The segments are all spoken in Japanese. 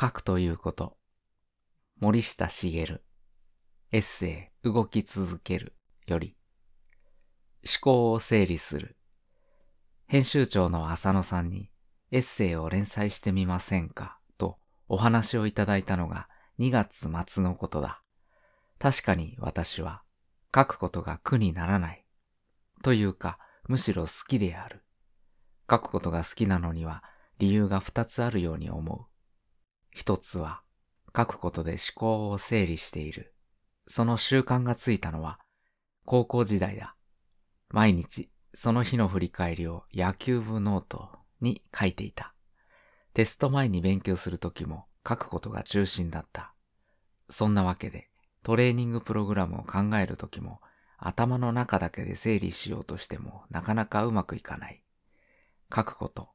書くということ。森下茂。エッセイ、動き続ける。より。思考を整理する。編集長の浅野さんにエッセイを連載してみませんかとお話をいただいたのが2月末のことだ。確かに私は書くことが苦にならない。というか、むしろ好きである。書くことが好きなのには理由が2つあるように思う。一つは書くことで思考を整理している。その習慣がついたのは高校時代だ。毎日その日の振り返りを野球部ノートに書いていた。テスト前に勉強するときも書くことが中心だった。そんなわけでトレーニングプログラムを考えるときも頭の中だけで整理しようとしてもなかなかうまくいかない。書くこと、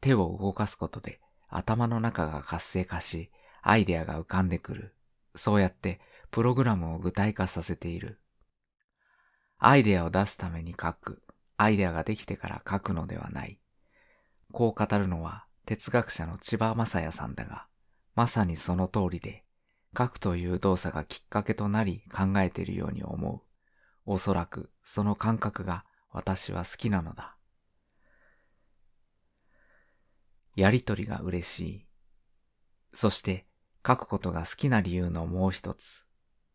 手を動かすことで頭の中が活性化し、アイデアが浮かんでくる。そうやってプログラムを具体化させている。アイデアを出すために書く。アイデアができてから書くのではない。こう語るのは哲学者の千葉正也さんだが、まさにその通りで、書くという動作がきっかけとなり考えているように思う。おそらくその感覚が私は好きなのだ。やりとりが嬉しい。そして書くことが好きな理由のもう一つ。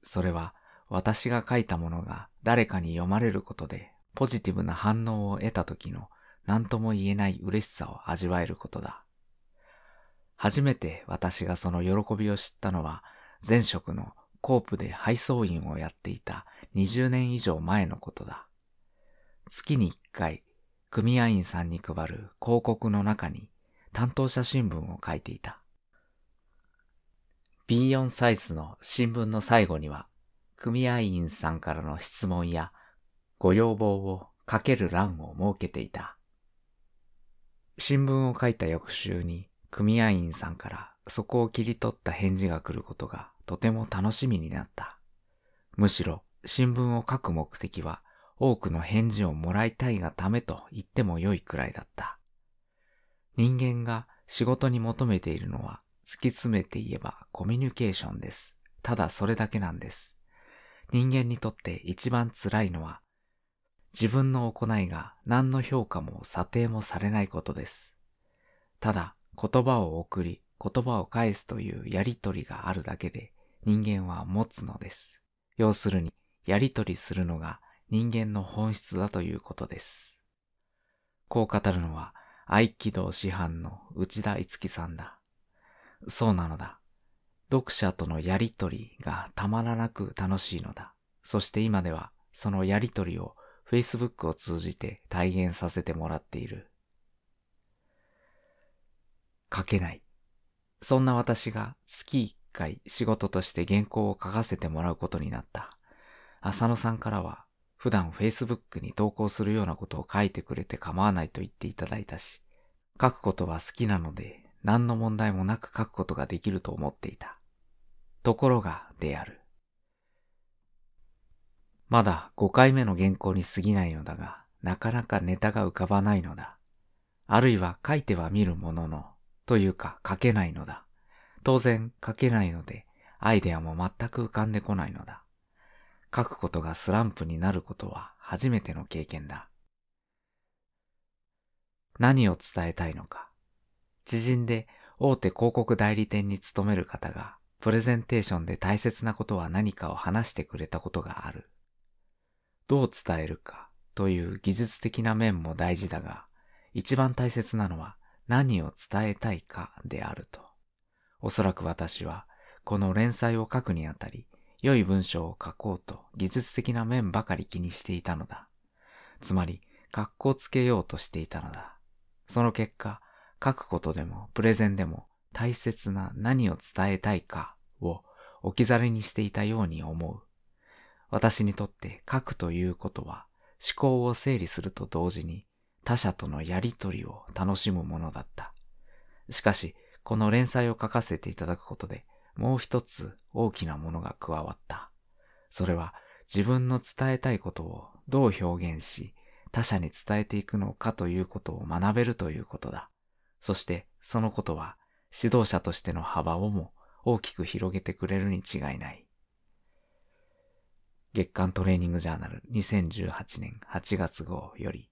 それは私が書いたものが誰かに読まれることでポジティブな反応を得た時の何とも言えない嬉しさを味わえることだ。初めて私がその喜びを知ったのは前職のコープで配送員をやっていた20年以上前のことだ。月に1回組合員さんに配る広告の中に担当者新聞を書いていた。B4 サイズの新聞の最後には、組合員さんからの質問やご要望を書ける欄を設けていた。新聞を書いた翌週に組合員さんからそこを切り取った返事が来ることがとても楽しみになった。むしろ新聞を書く目的は多くの返事をもらいたいがためと言っても良いくらいだった。人間が仕事に求めているのは、突き詰めて言えばコミュニケーションです。ただそれだけなんです。人間にとって一番辛いのは、自分の行いが何の評価も査定もされないことです。ただ、言葉を送り、言葉を返すというやりとりがあるだけで、人間は持つのです。要するに、やりとりするのが人間の本質だということです。こう語るのは、合気道師範の内田つきさんだ。そうなのだ。読者とのやりとりがたまらなく楽しいのだ。そして今ではそのやりとりを Facebook を通じて体現させてもらっている。書けない。そんな私が月一回仕事として原稿を書かせてもらうことになった。浅野さんからは普段 Facebook に投稿するようなことを書いてくれて構わないと言っていただいたし、書くことは好きなので、何の問題もなく書くことができると思っていた。ところが、である。まだ5回目の原稿に過ぎないのだが、なかなかネタが浮かばないのだ。あるいは書いては見るものの、というか書けないのだ。当然書けないので、アイデアも全く浮かんでこないのだ。書くことがスランプになることは初めての経験だ。何を伝えたいのか。知人で大手広告代理店に勤める方が、プレゼンテーションで大切なことは何かを話してくれたことがある。どう伝えるかという技術的な面も大事だが、一番大切なのは何を伝えたいかであると。おそらく私は、この連載を書くにあたり、良い文章を書こうと技術的な面ばかり気にしていたのだ。つまり、格好つけようとしていたのだ。その結果、書くことでもプレゼンでも大切な何を伝えたいかを置き去りにしていたように思う。私にとって書くということは思考を整理すると同時に他者とのやりとりを楽しむものだった。しかし、この連載を書かせていただくことでもう一つ大きなものが加わった。それは自分の伝えたいことをどう表現し、他者に伝えていくのかということを学べるということだ。そしてそのことは指導者としての幅をも大きく広げてくれるに違いない。月刊トレーニングジャーナル2018年8月号より